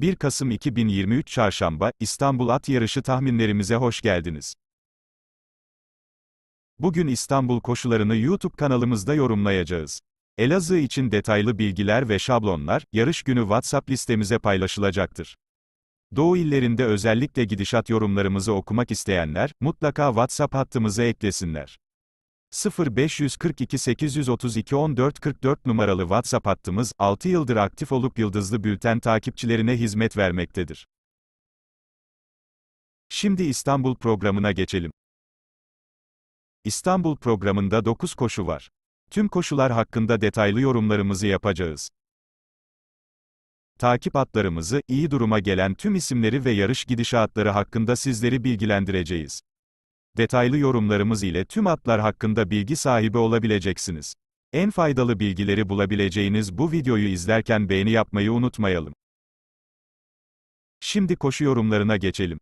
1 Kasım 2023 Çarşamba, İstanbul At Yarışı tahminlerimize hoş geldiniz. Bugün İstanbul koşularını YouTube kanalımızda yorumlayacağız. Elazığ için detaylı bilgiler ve şablonlar, yarış günü WhatsApp listemize paylaşılacaktır. Doğu illerinde özellikle gidişat yorumlarımızı okumak isteyenler, mutlaka WhatsApp hattımıza eklesinler. 0542 832 1444 numaralı WhatsApp hattımız, 6 yıldır aktif olup Yıldızlı Bülten takipçilerine hizmet vermektedir. Şimdi İstanbul programına geçelim. İstanbul programında 9 koşu var. Tüm koşular hakkında detaylı yorumlarımızı yapacağız. Takip atlarımızı, iyi duruma gelen tüm isimleri ve yarış gidişatları hakkında sizleri bilgilendireceğiz detaylı yorumlarımız ile tüm atlar hakkında bilgi sahibi olabileceksiniz. En faydalı bilgileri bulabileceğiniz bu videoyu izlerken beğeni yapmayı unutmayalım. Şimdi koşu yorumlarına geçelim.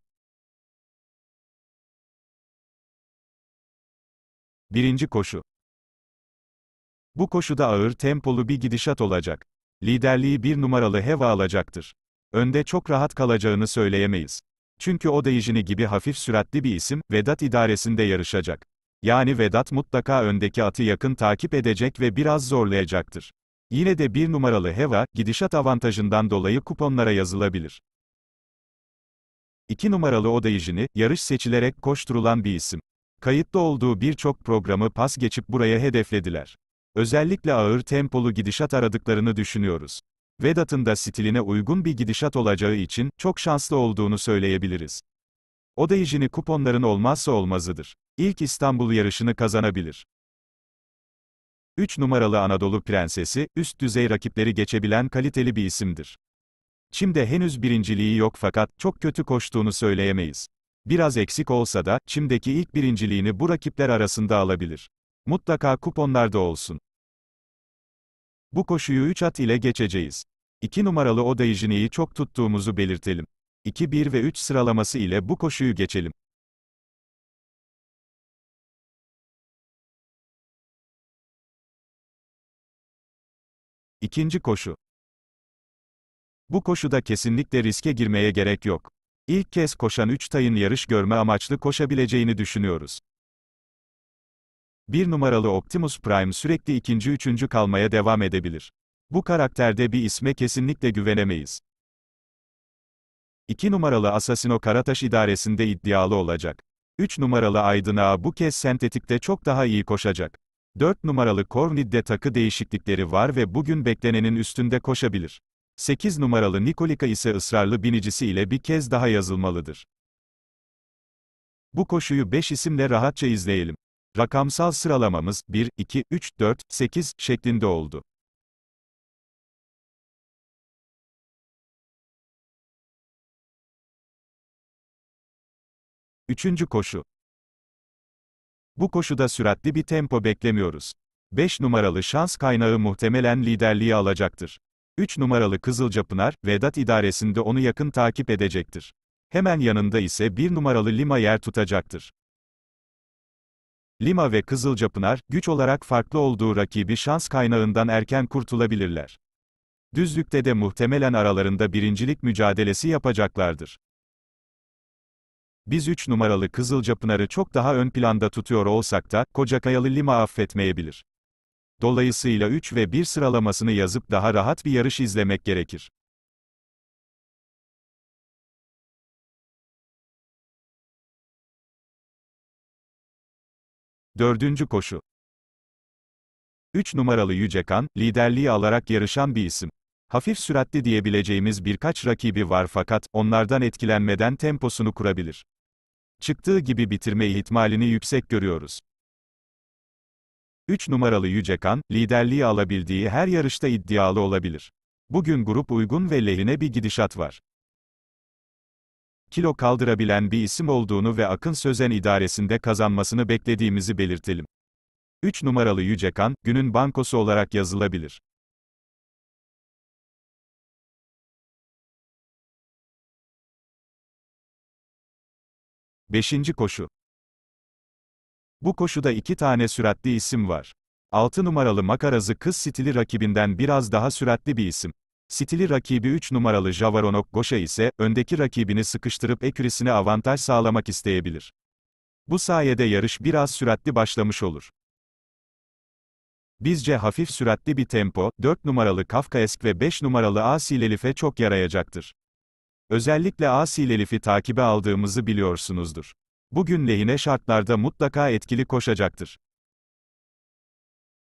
Birinci koşu. Bu koşuda ağır tempolu bir gidişat olacak. Liderliği bir numaralı Heva alacaktır. Önde çok rahat kalacağını söyleyemeyiz. Çünkü o Dejini gibi hafif süratli bir isim, Vedat idaresinde yarışacak. Yani Vedat mutlaka öndeki atı yakın takip edecek ve biraz zorlayacaktır. Yine de bir numaralı Heva, gidişat avantajından dolayı kuponlara yazılabilir. 2 numaralı Odayijini, yarış seçilerek koşturulan bir isim. Kayıtlı olduğu birçok programı pas geçip buraya hedeflediler. Özellikle ağır tempolu gidişat aradıklarını düşünüyoruz. Vedat'ın da stiline uygun bir gidişat olacağı için, çok şanslı olduğunu söyleyebiliriz. O da hijini kuponların olmazsa olmazıdır. İlk İstanbul yarışını kazanabilir. 3 numaralı Anadolu Prensesi, üst düzey rakipleri geçebilen kaliteli bir isimdir. Çim'de henüz birinciliği yok fakat, çok kötü koştuğunu söyleyemeyiz. Biraz eksik olsa da, Çim'deki ilk birinciliğini bu rakipler arasında alabilir. Mutlaka kuponlarda olsun. Bu koşuyu 3 at ile geçeceğiz. 2 numaralı o Odayijini'yi çok tuttuğumuzu belirtelim. 2 1 ve 3 sıralaması ile bu koşuyu geçelim. İkinci koşu. Bu koşuda kesinlikle riske girmeye gerek yok. İlk kez koşan 3 tayın yarış görme amaçlı koşabileceğini düşünüyoruz. Bir numaralı Optimus Prime sürekli ikinci üçüncü kalmaya devam edebilir. Bu karakterde bir isme kesinlikle güvenemeyiz. 2 numaralı Asasino Karataş idaresinde iddialı olacak. 3 numaralı Aydın Ağa bu kez sentetikte çok daha iyi koşacak. 4 numaralı Kornid'de takı değişiklikleri var ve bugün beklenenin üstünde koşabilir. 8 numaralı Nikolika ise ısrarlı binicisi ile bir kez daha yazılmalıdır. Bu koşuyu 5 isimle rahatça izleyelim. Rakamsal sıralamamız 1, 2, 3, 4, 8 şeklinde oldu. Üçüncü koşu. Bu koşuda süratli bir tempo beklemiyoruz. 5 numaralı şans kaynağı muhtemelen liderliği alacaktır. 3 numaralı Kızılcapınar, Vedat idaresinde onu yakın takip edecektir. Hemen yanında ise 1 numaralı Lima yer tutacaktır. Lima ve Kızılcapınar, güç olarak farklı olduğu rakibi şans kaynağından erken kurtulabilirler. Düzlükte de muhtemelen aralarında birincilik mücadelesi yapacaklardır. Biz 3 numaralı Kızılcapınar'ı çok daha ön planda tutuyor olsak da, Kocakayalı Lima affetmeyebilir. Dolayısıyla 3 ve 1 sıralamasını yazıp daha rahat bir yarış izlemek gerekir. Dördüncü koşu. Üç numaralı Yücekan, liderliği alarak yarışan bir isim. Hafif süratli diyebileceğimiz birkaç rakibi var fakat, onlardan etkilenmeden temposunu kurabilir. Çıktığı gibi bitirme ihtimalini yüksek görüyoruz. 3 numaralı Yücekan, liderliği alabildiği her yarışta iddialı olabilir. Bugün grup uygun ve lehine bir gidişat var kilo kaldırabilen bir isim olduğunu ve Akın Sözen idaresinde kazanmasını beklediğimizi belirtelim. 3 numaralı Yücekan, günün bankosu olarak yazılabilir. Beşinci koşu. Bu koşuda iki tane süratli isim var. 6 numaralı Makarazı kız stili rakibinden biraz daha süratli bir isim. Stili rakibi 3 numaralı Javaronok Goşa ise, öndeki rakibini sıkıştırıp ekürisine avantaj sağlamak isteyebilir. Bu sayede yarış biraz süratli başlamış olur. Bizce hafif süratli bir tempo, 4 numaralı Kafkaesk ve 5 numaralı Asilelif'e çok yarayacaktır. Özellikle Asilelif'i takibe aldığımızı biliyorsunuzdur. Bugün lehine şartlarda mutlaka etkili koşacaktır.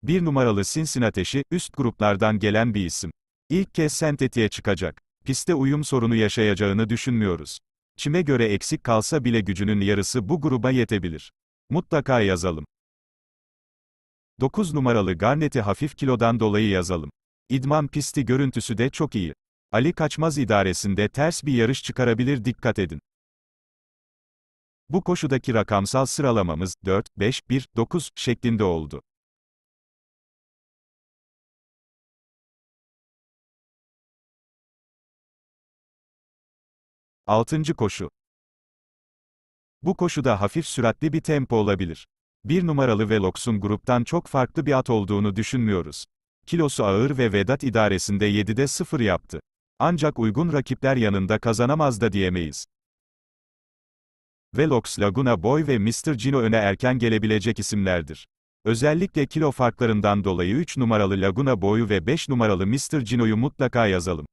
1 numaralı Sinsin Ateşi, üst gruplardan gelen bir isim. İlk kez sentetiğe çıkacak. Piste uyum sorunu yaşayacağını düşünmüyoruz. Çime göre eksik kalsa bile gücünün yarısı bu gruba yetebilir. Mutlaka yazalım. 9 numaralı Garnet'i hafif kilodan dolayı yazalım. İdman pisti görüntüsü de çok iyi. Ali Kaçmaz idaresinde ters bir yarış çıkarabilir dikkat edin. Bu koşudaki rakamsal sıralamamız 4, 5, 1, 9 şeklinde oldu. Altıncı koşu. Bu koşuda hafif süratli bir tempo olabilir. Bir numaralı Velox'un gruptan çok farklı bir at olduğunu düşünmüyoruz. Kilosu ağır ve Vedat idaresinde 7'de 0 yaptı. Ancak uygun rakipler yanında kazanamaz da diyemeyiz. Velox Laguna Boy ve Mr. Gino öne erken gelebilecek isimlerdir. Özellikle kilo farklarından dolayı 3 numaralı Laguna Boy'u ve 5 numaralı Mr. Gino'yu mutlaka yazalım.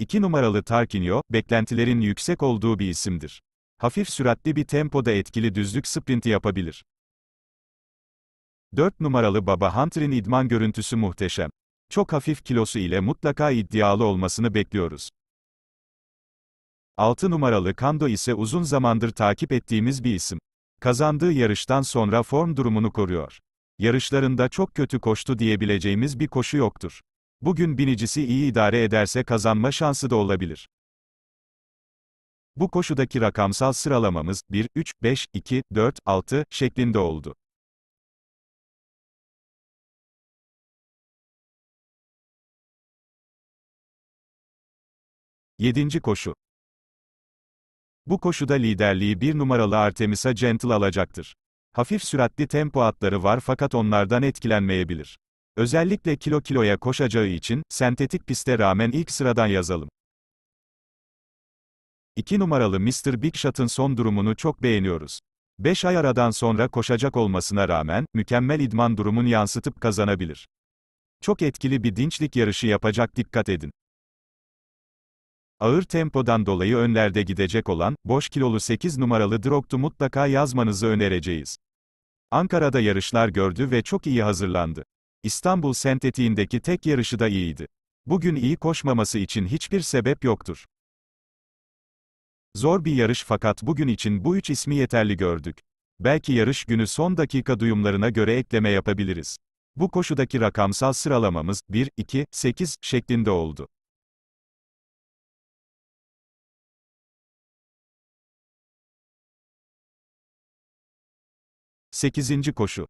2 numaralı Tarkinio, beklentilerin yüksek olduğu bir isimdir. Hafif süratli bir tempoda etkili düzlük sprinti yapabilir. 4 numaralı Baba Hunter'in idman görüntüsü muhteşem. Çok hafif kilosu ile mutlaka iddialı olmasını bekliyoruz. 6 numaralı Kando ise uzun zamandır takip ettiğimiz bir isim. Kazandığı yarıştan sonra form durumunu koruyor. Yarışlarında çok kötü koştu diyebileceğimiz bir koşu yoktur. Bugün binicisi iyi idare ederse kazanma şansı da olabilir. Bu koşudaki rakamsal sıralamamız 1, 3, 5, 2, 4, 6 şeklinde oldu. Yedinci koşu. Bu koşuda liderliği bir numaralı Artemisa Gentle alacaktır. Hafif süratli tempo atları var fakat onlardan etkilenmeyebilir. Özellikle kilo kiloya koşacağı için, sentetik piste rağmen ilk sıradan yazalım. 2 numaralı Mr. Big Shot'ın son durumunu çok beğeniyoruz. 5 ay aradan sonra koşacak olmasına rağmen, mükemmel idman durumunu yansıtıp kazanabilir. Çok etkili bir dinçlik yarışı yapacak dikkat edin. Ağır tempodan dolayı önlerde gidecek olan, boş kilolu 8 numaralı Drogt'u mutlaka yazmanızı önereceğiz. Ankara'da yarışlar gördü ve çok iyi hazırlandı. İstanbul sentetiğindeki tek yarışı da iyiydi. Bugün iyi koşmaması için hiçbir sebep yoktur. Zor bir yarış fakat bugün için bu üç ismi yeterli gördük. Belki yarış günü son dakika duyumlarına göre ekleme yapabiliriz. Bu koşudaki rakamsal sıralamamız 1, 2, 8 şeklinde oldu. Sekizinci koşu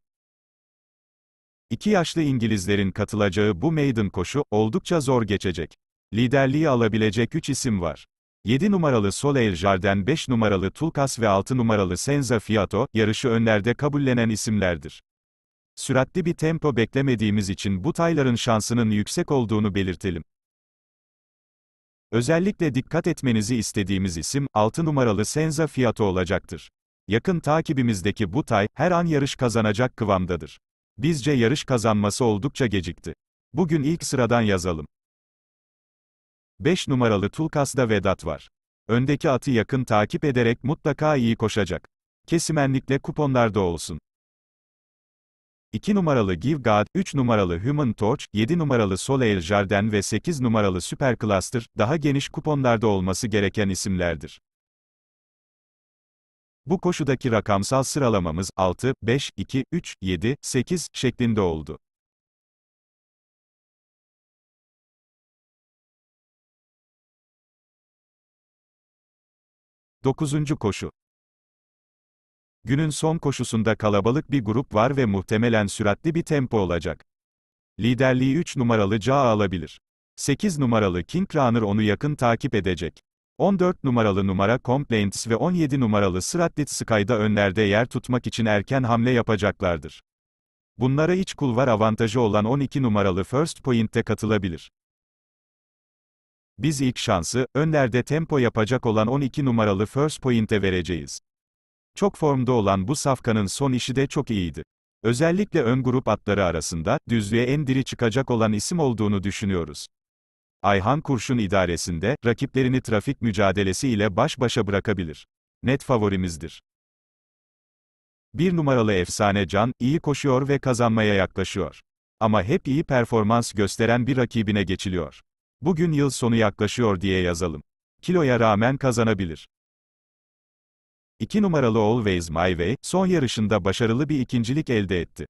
İki yaşlı İngilizlerin katılacağı bu Maiden koşu, oldukça zor geçecek. Liderliği alabilecek 3 isim var. 7 numaralı Soleil Jarden 5 numaralı Tulkas ve 6 numaralı Senza Fiato, yarışı önlerde kabullenen isimlerdir. Süratli bir tempo beklemediğimiz için bu tayların şansının yüksek olduğunu belirtelim. Özellikle dikkat etmenizi istediğimiz isim, 6 numaralı Senza Fiato olacaktır. Yakın takibimizdeki bu tay, her an yarış kazanacak kıvamdadır. Bizce yarış kazanması oldukça gecikti. Bugün ilk sıradan yazalım. 5 numaralı Tulkas'da Vedat var. Öndeki atı yakın takip ederek mutlaka iyi koşacak. Kesimenlikle kuponlarda olsun. 2 numaralı Give God, 3 numaralı Human Torch, 7 numaralı Soleil Jardin ve 8 numaralı Super Cluster, daha geniş kuponlarda olması gereken isimlerdir. Bu koşudaki rakamsal sıralamamız 6, 5, 2, 3, 7, 8 şeklinde oldu. Dokuzuncu koşu Günün son koşusunda kalabalık bir grup var ve muhtemelen süratli bir tempo olacak. Liderliği 3 numaralı Ca alabilir. 8 numaralı King Runner onu yakın takip edecek. 14 numaralı numara Complaints ve 17 numaralı Stratlitz Sky'da önlerde yer tutmak için erken hamle yapacaklardır. Bunlara iç kulvar avantajı olan 12 numaralı First Point'te katılabilir. Biz ilk şansı, önlerde tempo yapacak olan 12 numaralı First Point'e vereceğiz. Çok formda olan bu safkanın son işi de çok iyiydi. Özellikle ön grup atları arasında, düzlüğe en diri çıkacak olan isim olduğunu düşünüyoruz. Ayhan Kurşun idaresinde, rakiplerini trafik mücadelesi ile baş başa bırakabilir. Net favorimizdir. Bir numaralı efsane Can, iyi koşuyor ve kazanmaya yaklaşıyor. Ama hep iyi performans gösteren bir rakibine geçiliyor. Bugün yıl sonu yaklaşıyor diye yazalım. Kiloya rağmen kazanabilir. 2 numaralı Always My Way, son yarışında başarılı bir ikincilik elde etti.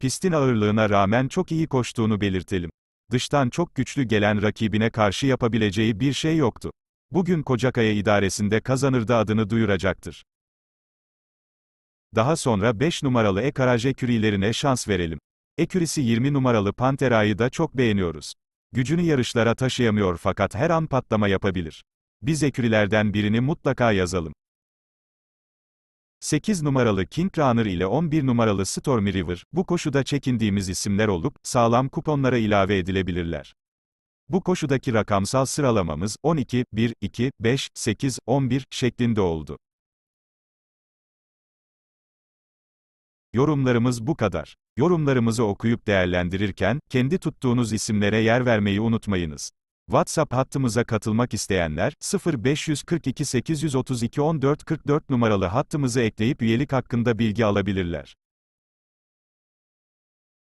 Pistin ağırlığına rağmen çok iyi koştuğunu belirtelim dıştan çok güçlü gelen rakibine karşı yapabileceği bir şey yoktu. Bugün Kocakaya idaresinde kazanırda adını duyuracaktır. Daha sonra 5 numaralı ekaraj ekürilerine şans verelim. Ekürisi 20 numaralı Pantera'yı da çok beğeniyoruz. Gücünü yarışlara taşıyamıyor fakat her an patlama yapabilir. Biz ekürilerden birini mutlaka yazalım. 8 numaralı King Runner ile 11 numaralı Stormy River, bu koşuda çekindiğimiz isimler olup, sağlam kuponlara ilave edilebilirler. Bu koşudaki rakamsal sıralamamız 12, 1, 2, 5, 8, 11 şeklinde oldu. Yorumlarımız bu kadar. Yorumlarımızı okuyup değerlendirirken, kendi tuttuğunuz isimlere yer vermeyi unutmayınız. WhatsApp hattımıza katılmak isteyenler 0542 832 1444 numaralı hattımızı ekleyip üyelik hakkında bilgi alabilirler.